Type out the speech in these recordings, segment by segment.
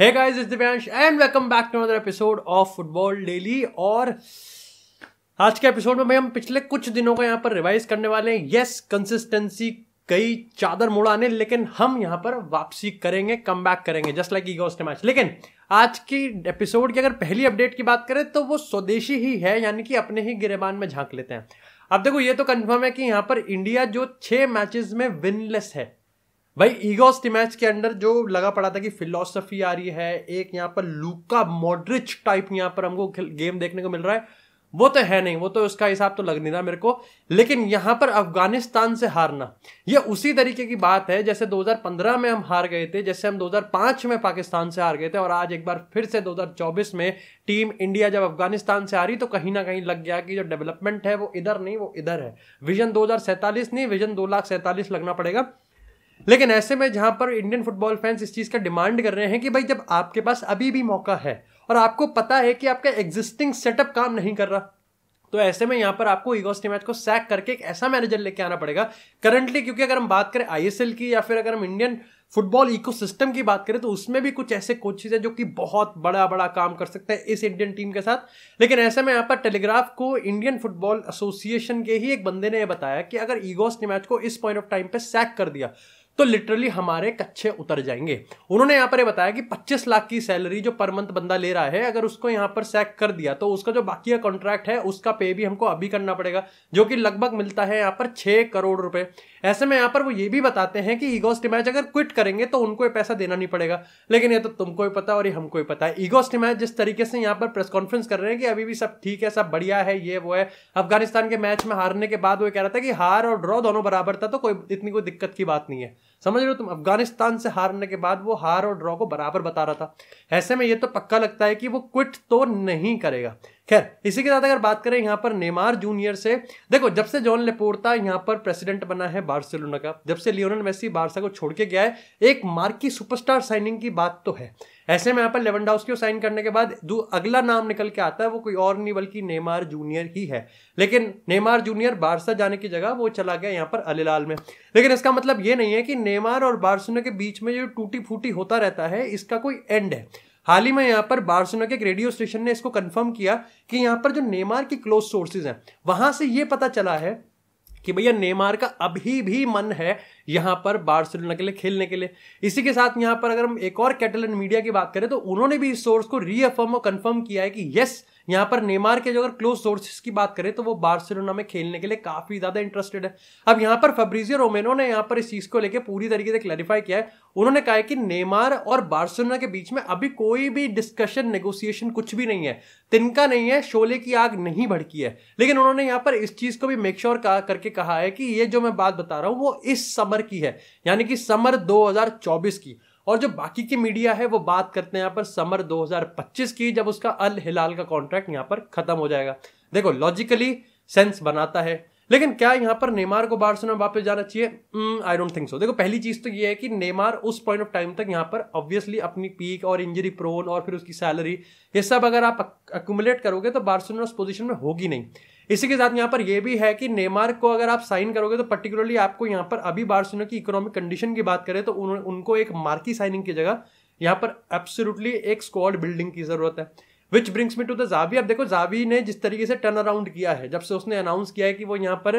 Hey guys, it's Divyansh and welcome back to another episode of Football Daily और आज के episode में भाई हम पिछले कुछ दिनों का यहाँ पर रिवाइज करने वाले हैं यस कंसिस्टेंसी कई चादर मुड़ाने लेकिन हम यहाँ पर वापसी करेंगे कम बैक करेंगे जस्ट लाइक ईगोस्ट मैच लेकिन आज की एपिसोड की अगर पहली अपडेट की बात करें तो वो स्वदेशी ही है यानी कि अपने ही गिरेबान में झांक लेते हैं अब देखो ये तो कंफर्म है कि यहाँ पर इंडिया जो छः मैचेस में विनलेस है भाई ईगोस्ट मैच के अंदर जो लगा पड़ा था कि फिलोसफी आ रही है एक यहाँ पर लूका मॉड्रिच टाइप यहाँ पर हमको गेम देखने को मिल रहा है वो तो है नहीं वो तो उसका हिसाब तो लग नहीं रहा मेरे को लेकिन यहाँ पर अफगानिस्तान से हारना ये उसी तरीके की बात है जैसे 2015 में हम हार गए थे जैसे हम 2005 में पाकिस्तान से हार गए थे और आज एक बार फिर से 2024 में टीम इंडिया जब अफगानिस्तान से आ रही तो कहीं ना कहीं लग गया कि जो डेवलपमेंट है वो इधर नहीं वो इधर है विजन दो नहीं विजन दो लगना पड़ेगा लेकिन ऐसे में जहां पर इंडियन फुटबॉल फैंस इस चीज़ का डिमांड कर रहे हैं कि भाई जब आपके पास अभी भी मौका है और आपको पता है कि आपका एग्जिस्टिंग सेटअप काम नहीं कर रहा तो ऐसे में यहां पर आपको ईगोस्टी मैच को सैक करके एक ऐसा मैनेजर लेके आना पड़ेगा करंटली क्योंकि अगर हम बात करें आईएसएल की या फिर अगर हम इंडियन फुटबॉल इकोसिस्टम की बात करें तो उसमें भी कुछ ऐसे कोचेज हैं जो कि बहुत बड़ा बड़ा काम कर सकते हैं इस इंडियन टीम के साथ लेकिन ऐसे में यहाँ पर टेलीग्राफ को इंडियन फुटबॉल एसोसिएशन के ही एक बंदे ने यह बताया कि अगर ईगोस मैच को इस पॉइंट ऑफ टाइम पर सैक कर दिया तो लिटरली हमारे कच्चे उतर जाएंगे उन्होंने यहां पर बताया कि 25 लाख की सैलरी जो पर मंथ बंदा ले रहा है अगर उसको यहां पर सैक कर दिया तो उसका जो बाकी का कॉन्ट्रैक्ट है उसका पे भी हमको अभी करना पड़ेगा जो कि लगभग मिलता है यहां पर छह करोड़ रुपए ऐसे में यहाँ पर वो ये भी बताते हैं कि ईगोस्टिमैच अगर क्विट करेंगे तो उनको पैसा देना नहीं पड़ेगा लेकिन ये तो तुमको भी पता और ये हमको भी पता है ईगोस जिस तरीके से यहाँ पर प्रेस कॉन्फ्रेंस कर रहे हैं कि अभी भी सब ठीक है सब बढ़िया है ये वो है अफगानिस्तान के मैच में हारने के बाद वो कह रहा था कि हार और ड्रॉ दोनों बराबर था तो कोई इतनी कोई दिक्कत की बात नहीं है समझ रहे हो तुम अफगानिस्तान से हारने के बाद वो हार और ड्रॉ को बराबर बता रहा था ऐसे में ये तो पक्का लगता है कि वो क्विट तो नहीं करेगा खैर इसी के साथ अगर बात करें यहाँ पर नेमार जूनियर से देखो जब से जॉन लेपोर्टा यहाँ पर प्रेसिडेंट बना है बार्सिलोना का जब से लियोनल मेसी बारसा को छोड़ के गया है एक मार्की सुपरस्टार साइनिंग की बात तो है ऐसे में यहाँ पर लेवनडाउस्की को साइन करने के बाद दो अगला नाम निकल के आता है वो कोई और नहीं बल्कि नेमार जूनियर ही है लेकिन नेमार जूनियर बारसा जाने की जगह वो चला गया यहाँ पर अलीलाल में लेकिन इसका मतलब ये नहीं है कि नेमार और बारसुना के बीच में जो टूटी फूटी होता रहता है इसका कोई एंड है हाल ही में यहाँ पर बारसुना के एक रेडियो स्टेशन ने इसको कन्फर्म किया कि यहाँ पर जो नेमार की क्लोज सोर्सेज हैं वहां से ये पता चला है कि भैया नेमार का अभी भी मन है यहाँ पर बार्सिलोना के लिए खेलने के लिए इसी के साथ यहाँ पर अगर हम एक और कैटलन मीडिया की बात करें तो उन्होंने भी इस सोर्स को रीअफर्म और कन्फर्म किया है कि यस yes, यहाँ पर नेमार के जो अगर क्लोज सोर्सेस की बात करें तो वो बार्सिलोना में खेलने के लिए काफ़ी ज़्यादा इंटरेस्टेड है अब यहाँ पर फब्रिजियो रोमेनो ने यहाँ पर इस चीज़ को लेकर पूरी तरीके से क्लैरिफाई किया है उन्होंने कहा है कि नेमार और बार्सिलोना के बीच में अभी कोई भी डिस्कशन नेगोशिएशन कुछ भी नहीं है तिनका नहीं है शोले की आग नहीं भड़की है लेकिन उन्होंने यहाँ पर इस चीज़ को भी मेक श्योर करके कहा है कि ये जो मैं बात बता रहा हूँ वो इस समर की है यानी कि समर 2024 की और जो बाकी की मीडिया है वो बात करते हैं यहाँ पर समर 2025 की जब उसका अल हिलाल का कॉन्ट्रैक्ट यहाँ पर खत्म हो जाएगा देखो लॉजिकली सेंस बनाता है लेकिन क्या यहाँ पर नेमार को बार्सिलोना में वापस जाना चाहिए आई डोंट थिंक सो देखो पहली चीज तो ये है कि नेमार उस पॉइंट ऑफ टाइम तक यहाँ पर ऑब्वियसली अपनी पीक और इंजरी प्रोन और फिर उसकी सैलरी ये सब अगर आप अक्यूमुलेट करोगे तो बार्सिलोना उस पोजीशन में होगी नहीं इसी के साथ यहाँ पर यह भी है कि नेमार को अगर आप साइन करोगे तो पर्टिकुलरली आपको यहाँ पर अभी बार्सिलोना की इकोनॉमिक कंडीशन की बात करें तो उन, उनको एक मार्की साइनिंग की जगह यहाँ पर एब्सोल्युटली एक स्क्वाड बिल्डिंग की जरूरत है which brings me to the Xavi अब देखो जावी ने जिस तरीके से टर्न अराउंड किया है जब से उसने अनाउंस किया है कि वो यहाँ पर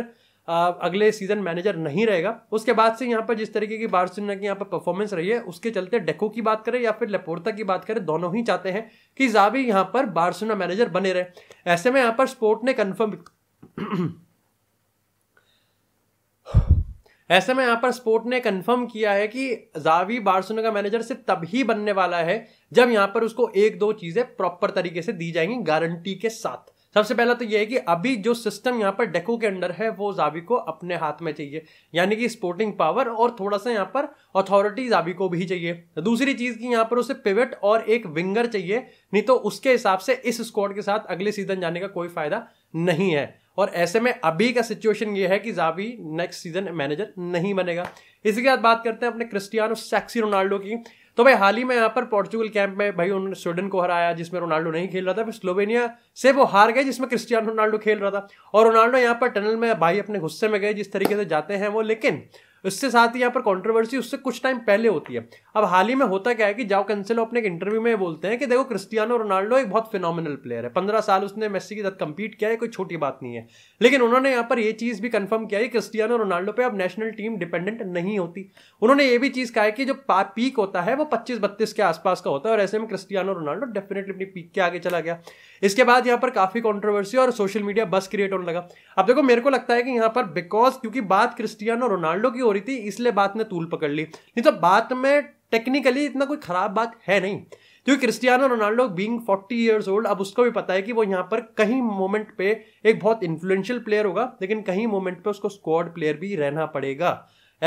आ, अगले सीजन मैनेजर नहीं रहेगा उसके बाद से यहाँ पर जिस तरीके की बार्सिलोना की यहाँ पर परफॉर्मेंस रही है उसके चलते डेको की बात करें या फिर लेपोर्ता की बात करें दोनों ही चाहते हैं कि जावी यहाँ पर बार्सिलोना मैनेजर बने रहे ऐसे में यहाँ पर स्पोर्ट ने कन्फर्म ऐसे में यहाँ पर स्पोर्ट ने कंफर्म किया है कि जावी बार्सोना का मैनेजर सिर्फ ही बनने वाला है जब यहाँ पर उसको एक दो चीजें प्रॉपर तरीके से दी जाएंगी गारंटी के साथ सबसे पहला तो यह है कि अभी जो सिस्टम यहाँ पर डेको के अंडर है वो जावी को अपने हाथ में चाहिए यानी कि स्पोर्टिंग पावर और थोड़ा सा यहाँ पर अथॉरिटी जावी को भी चाहिए दूसरी चीज की यहाँ पर उसे पिवट और एक विंगर चाहिए नहीं तो उसके हिसाब से इस स्क्वाड के साथ अगले सीजन जाने का कोई फायदा नहीं है और ऐसे में अभी का सिचुएशन ये है कि जावी नेक्स्ट सीजन मैनेजर नहीं बनेगा इसी के साथ बात करते हैं अपने क्रिस्टियानो सेक्सी रोनाल्डो की तो भाई हाल ही में यहाँ पर पोर्चुगल कैंप में भाई उन्होंने स्वीडन को हराया जिसमें रोनाल्डो नहीं खेल रहा था फिर स्लोवेनिया से वो हार गए जिसमें क्रिस्टियानो रोनाल्डो खेल रहा था और रोनाल्डो यहाँ पर टनल में भाई अपने गुस्से में गए जिस तरीके से जाते हैं वो लेकिन उसके साथ ही यहाँ पर कंट्रोवर्सी उससे कुछ टाइम पहले होती है अब हाल ही में होता क्या है कि जाओ कंसेलो अपने एक इंटरव्यू में बोलते हैं कि देखो क्रिस्टियानो रोनाल्डो एक बहुत फिनोमिनल प्लेयर है पंद्रह साल उसने मेस्सी के साथ कम्पीट किया है कोई छोटी बात नहीं है लेकिन उन्होंने यहाँ पर यह चीज़ भी कन्फर्म किया है क्रिस्टियानो रोनाल्डो पर अब नेशनल टीम डिपेंडेंट नहीं होती उन्होंने ये भी चीज़ कहा है कि जो पीक होता है वो पच्चीस बत्तीस के आसपास का होता है और ऐसे में क्रिस्टियानो रोनाल्डो डेफिनेटली अपनी पीक के आगे चला गया इसके बाद यहाँ पर काफ़ी कॉन्ट्रोवर्सी और सोशल मीडिया बस क्रिएट होने लगा अब देखो मेरे को लगता है कि यहाँ पर बिकॉज क्योंकि बात क्रिस्टियानो रोनाल्डो की हो रही थी इसलिए बात ने तूल पकड़ ली नहीं तो बात में टेक्निकली इतना कोई खराब बात है नहीं क्योंकि Cristiano Ronaldo being 40 years old अब उसको भी पता है कि वो यहाँ पर कहीं मोमेंट पे एक बहुत इन्फ्लुएंशियल प्लेयर होगा लेकिन कहीं मोमेंट पे उसको स्क्वाड प्लेयर भी रहना पड़ेगा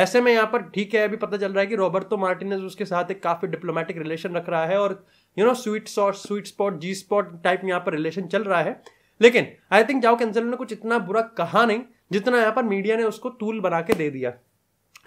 ऐसे में यहाँ पर ठीक है अभी पता चल रहा है कि रॉबर्टो मार्टिनेज उसके साथ एक काफ़ी डिप्लोमेटिक रिलेशन रख रहा है और you know sweet shot sweet spot G spot type यहाँ पर रिलेशन चल रहा है लेकिन आई थिंक जाओ कैंसल ने कुछ इतना बुरा कहा नहीं जितना यहाँ पर मीडिया ने उसको तूल बना के दे दिया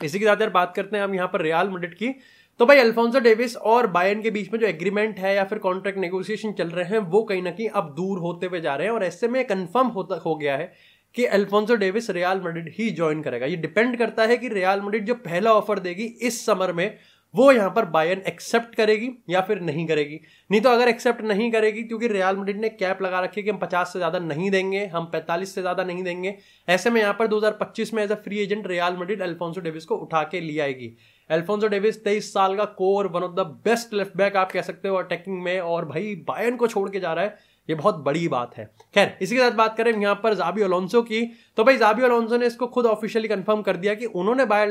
इसी के साथ यार बात करते हैं हम यहाँ पर रियाल मंडिट की तो भाई अल्फोंसो डेविस और बायन के बीच में जो एग्रीमेंट है या फिर कॉन्ट्रैक्ट नेगोशिएशन चल रहे हैं वो कहीं ना कहीं अब दूर होते हुए जा रहे हैं और ऐसे में कंफर्म होता हो गया है कि अल्फोंसो डेविस रियाल मड्रिड ही ज्वाइन करेगा ये डिपेंड करता है कि रियाल मंडिट जो पहला ऑफर देगी इस समर में वो यहाँ पर बायन एक्सेप्ट करेगी या फिर नहीं करेगी नहीं तो अगर एक्सेप्ट नहीं करेगी क्योंकि रियाल मेड्रिड ने कैप लगा रखी है कि हम पचास से ज़्यादा नहीं देंगे हम पैंतालीस से ज़्यादा नहीं देंगे ऐसे में यहाँ पर 2025 में as a free agent Real Madrid Alphonso Davies को उठा के ले आएगी एल्फोंसो डेविस तेईस साल का कोर one of the best left back आप कह सकते हो अटैकिंग में और भाई बायन को छोड़ के जा रहा है ये बहुत बड़ी बात है खैर इसी के साथ बात करें यहाँ पर जाबी अलोंसो की तो भाई जाबी अलोंसो ने इसको खुद ऑफिशियली कंफर्म कर दिया कि उन्होंने बायर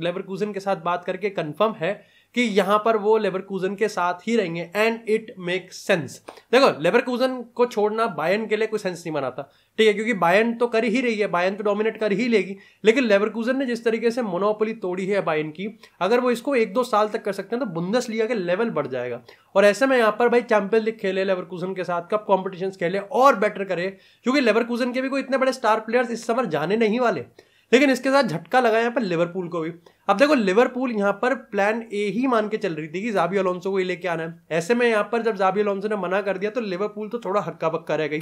लेवरकूजन के साथ बात करके कंफर्म है कि यहां पर वो लेवरकूजन के साथ ही रहेंगे एंड इट मेक सेंस देखो लेवरकूजन को छोड़ना बायन के लिए कोई सेंस नहीं बनाता ठीक है क्योंकि बायन तो कर ही रही है बायन तो डोमिनेट कर ही लेगी लेकिन लेवरकूजन ने जिस तरीके से मोनोपोली तोड़ी है बायन की अगर वो इसको एक दो साल तक कर सकते हैं तो बुंदस लिया के लेवल बढ़ जाएगा और ऐसे में यहाँ पर भाई चैंपियन लीग खेले लेवरकूजन के साथ कप कॉम्पिटिशन खेले और बेटर करे क्योंकि लेवरकूजन के भी कोई इतने बड़े स्टार प्लेयर्स इस समय जाने नहीं वाले लेकिन इसके साथ झटका लगा यहाँ पर लिवरपूल को भी अब देखो लिवरपूल यहाँ पर प्लान ए ही मान के चल रही थी कि जाबी अलोंसो को ही लेके आना है ऐसे में यहाँ पर जब जाबी अलोंसो ने मना कर दिया तो लिवरपूल तो थोड़ा हक्का बक्का रह गई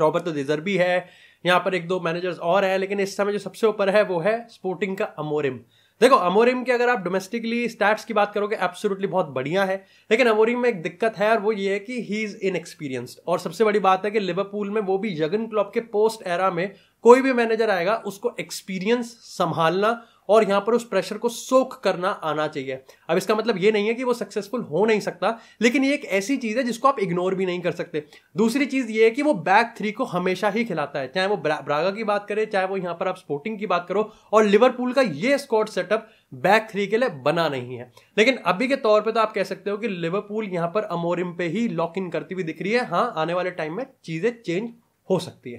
रॉबर्ट तो डिजर भी है यहाँ पर एक दो मैनेजर्स और है लेकिन इस समय जो सबसे ऊपर है वो है स्पोर्टिंग का अमोरिम देखो अमोरिम की अगर आप डोमेस्टिकली स्टैट्स की बात करोगे एब्सोल्युटली बहुत बढ़िया है लेकिन अमोरिम में एक दिक्कत है और वो ये है कि ही इज इनएक्सपीरियंस्ड और सबसे बड़ी बात है कि लिवरपूल में वो भी जगन क्लॉप के पोस्ट एरा में कोई भी मैनेजर आएगा उसको एक्सपीरियंस संभालना और यहाँ पर उस प्रेशर को सोख करना आना चाहिए अब इसका मतलब ये नहीं है कि वो सक्सेसफुल हो नहीं सकता लेकिन ये एक ऐसी चीज़ है जिसको आप इग्नोर भी नहीं कर सकते दूसरी चीज़ ये है कि वो बैक थ्री को हमेशा ही खिलाता है चाहे वो ब्रागा की बात करें चाहे वो यहाँ पर आप स्पोर्टिंग की बात करो और लिवरपूल का ये स्कॉट सेटअप बैक थ्री के लिए बना नहीं है लेकिन अभी के तौर पर तो आप कह सकते हो कि लिवरपूल यहाँ पर अमोरिम पे ही लॉक इन करती हुई दिख रही है हाँ आने वाले टाइम में चीज़ें चेंज हो सकती है